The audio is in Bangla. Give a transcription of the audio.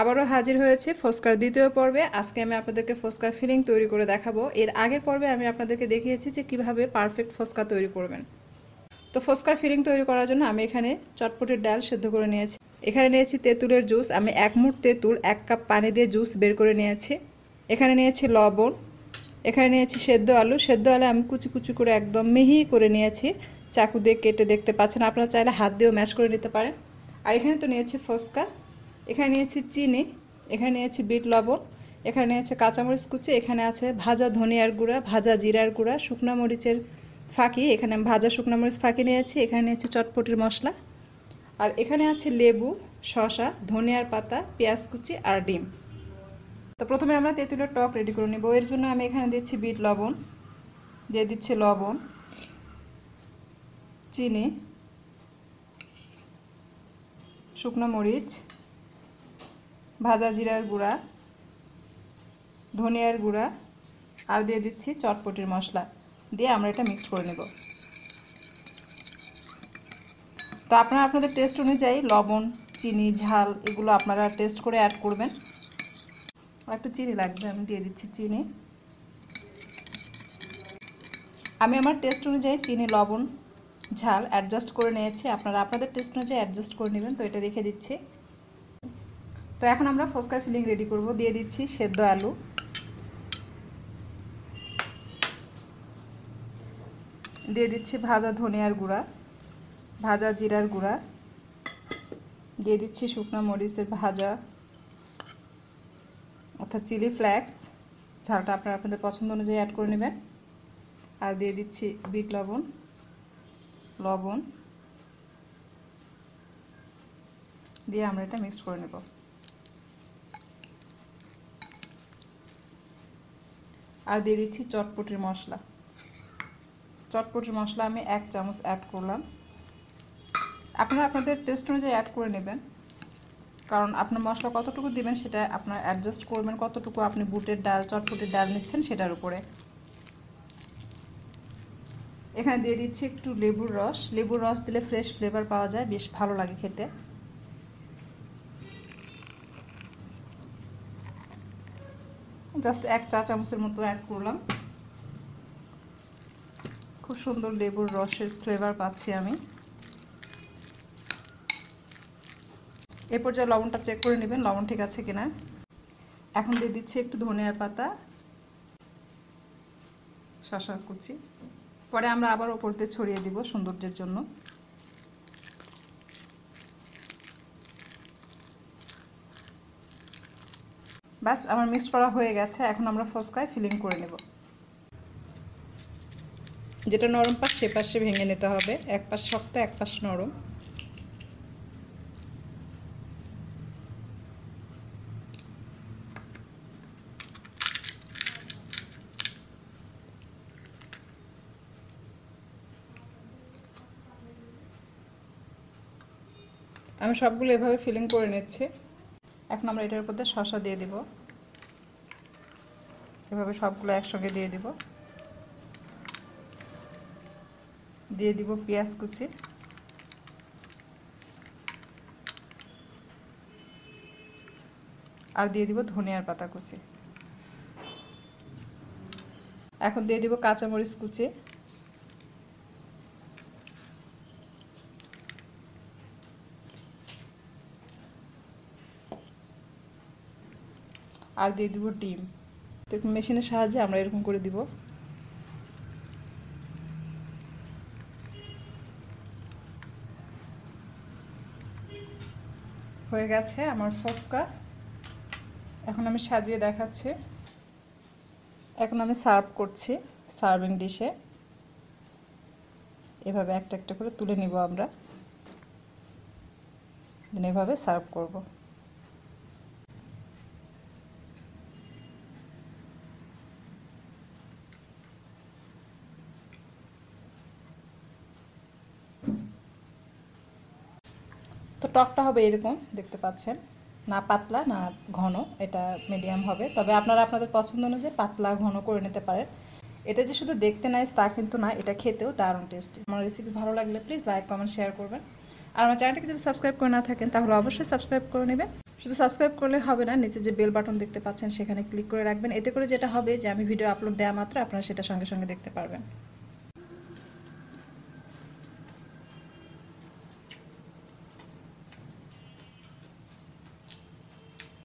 আবারও হাজির হয়েছে ফোস্কার দ্বিতীয় পর্বে আজকে আমি আপনাদেরকে ফোস্কার ফিলিং তৈরি করে দেখাবো এর আগের পর্বে আমি আপনাদেরকে দেখিয়েছি যে কিভাবে পারফেক্ট ফোস্কা তৈরি করবেন তো ফোস্কার ফিলিং তৈরি করার জন্য আমি এখানে চটপটের ডাল সেদ্ধ করে নিয়েছি এখানে নিয়েছি তেঁতুলের জুস আমি এক মুঠ তেঁতুল এক কাপ পানি দিয়ে জুস বের করে নিয়েছি এখানে নিয়েছি লবণ এখানে নিয়েছি সেদ্ধ আলু সেদ্ধ আলু আমি কুচি কুচি করে একদম মিহি করে নিয়েছি চাকু দিয়ে কেটে দেখতে পাচ্ছেন আপনারা চাইলে হাত দিয়েও ম্যাশ করে নিতে পারেন আর এখানে তো নিয়েছি ফোস্কা এখানে নিয়েছি চিনি এখানে নিয়েছি বিট লবণ এখানে আছে কাঁচামরিচ কুচি এখানে আছে ভাজা ধনিয়ার গুঁড়া ভাজা জিরার গুঁড়া শুকনা মরিচের ফাঁকি এখানে ভাজা শুকনো মরিচ ফাঁকি নিয়েছি এখানে আছে চটপটির মশলা আর এখানে আছে লেবু শশা ধনিয়ার পাতা পেঁয়াজ কুচি আর ডিম তো প্রথমে আমরা তেঁতুলের টক রেডি করে নিব এর জন্য আমি এখানে দিচ্ছি বিট লবণ দিয়ে দিচ্ছি লবণ চিনি শুকনো মরিচ ভাজা জিরার গুঁড়া ধনিয়ার গুঁড়া আর দিয়ে দিচ্ছি চটপটির মশলা দিয়ে আমরা এটা মিক্স করে নেব তো আপনারা আপনাদের টেস্ট অনুযায়ী লবণ চিনি ঝাল এগুলো আপনারা টেস্ট করে অ্যাড করবেন আর একটু চিনি লাগবে আমি দিয়ে দিচ্ছি চিনি আমি আমার টেস্ট অনুযায়ী চিনি লবণ ঝাল অ্যাডজাস্ট করে নিয়েছি আপনারা আপনাদের টেস্ট অনুযায়ী অ্যাডজাস্ট করে নেবেন তো এটা রেখে দিচ্ছি তো এখন আমরা ফুচকার ফিলিং রেডি করব দিয়ে দিচ্ছি সেদ্ধ আলু দিয়ে দিচ্ছি ভাজা ধনিয়ার গুঁড়া ভাজা জিরার গুঁড়া দিয়ে দিচ্ছি শুকনো মরিচের ভাজা অর্থাৎ চিলি ফ্লেক্স ঝালটা আপনারা আপনাদের পছন্দ অনুযায়ী অ্যাড করে নেবেন আর দিয়ে দিচ্ছি বিট লবণ লবণ দিয়ে আমরা এটা মিক্স করে নেব আর দিয়ে দিচ্ছি চটপটির মশলা চটপটির মশলা আমি এক চামচ অ্যাড করলাম আপনারা আপনাদের টেস্ট অনুযায়ী অ্যাড করে নেবেন কারণ আপনার মশলা কতটুকু দিবেন সেটা আপনার অ্যাডজাস্ট করবেন কতটুকু আপনি বুটের ডাল চটপটির ডাল নিচ্ছেন সেটার উপরে এখানে দিয়ে দিচ্ছি একটু লেবুর রস লেবুর রস দিলে ফ্রেশ ফ্লেভার পাওয়া যায় বেশ ভালো লাগে খেতে জাস্ট এক চা চামচের মতো অ্যাড করলাম খুব সুন্দর লেবুর রসের ফ্লেভার পাচ্ছি আমি এরপর যা লবণটা চেক করে নেবেন লবণ ঠিক আছে কিনা এখন দিয়ে দিচ্ছি একটু ধনিয়ার পাতা শশা কুচি পরে আমরা আবার ওপর দিয়ে ছড়িয়ে দিব সৌন্দর্যের জন্য বাস আমার মিক্স করা হয়ে গেছে এখন আমরা ফসকায় ফিলিং করে নেব যেটা নরম পাশ সে পাশে ভেঙে নিতে হবে এক পাশ শক্ত এক পাশ নরম আমি সবগুলো এভাবে ফিলিং করে নিচ্ছি এখন আমরা এটার উপর দিয়ে দিয়ে দিব এভাবে সবগুলো একসঙ্গে দিয়ে দিব দিয়ে দিব পেঁয়াজ কুচি আর দিয়ে দিব ধনিয়ার পাতা কুচি এখন দিয়ে দিব কাঁচামরিচ কুচি আর দিয়ে দিব ডিম তো মেশিনের সাহায্যে আমরা এরকম করে দিব হয়ে গেছে আমার ফসকা এখন আমি সাজিয়ে দেখাচ্ছি এখন আমি সার্ভ করছি সার্ভিং ডিশে এভাবে একটা একটা করে তুলে নিব আমরা এভাবে সার্ভ করবো তো টকটা হবে এরকম দেখতে পাচ্ছেন না পাতলা না ঘন এটা মিডিয়াম হবে তবে আপনারা আপনাদের পছন্দ অনুযায়ী পাতলা ঘন করে নিতে পারেন এটা যে শুধু দেখতে নাইস তা কিন্তু না এটা খেতেও দারুণ টেস্টি আমার রেসিপি ভালো লাগলে প্লিজ লাইক কমেন্ট শেয়ার করবেন আর আমার চ্যানেলটাকে যদি সাবস্ক্রাইব করে না থাকেন তাহলে অবশ্যই সাবস্ক্রাইব করে নেবেন শুধু সাবস্ক্রাইব করলে হবে না নিচে যে বেল বাটন দেখতে পাচ্ছেন সেখানে ক্লিক করে রাখবেন এতে করে যেটা হবে যে আমি ভিডিও আপলোড দেওয়া মাত্র আপনারা সেটা সঙ্গে সঙ্গে দেখতে পারবেন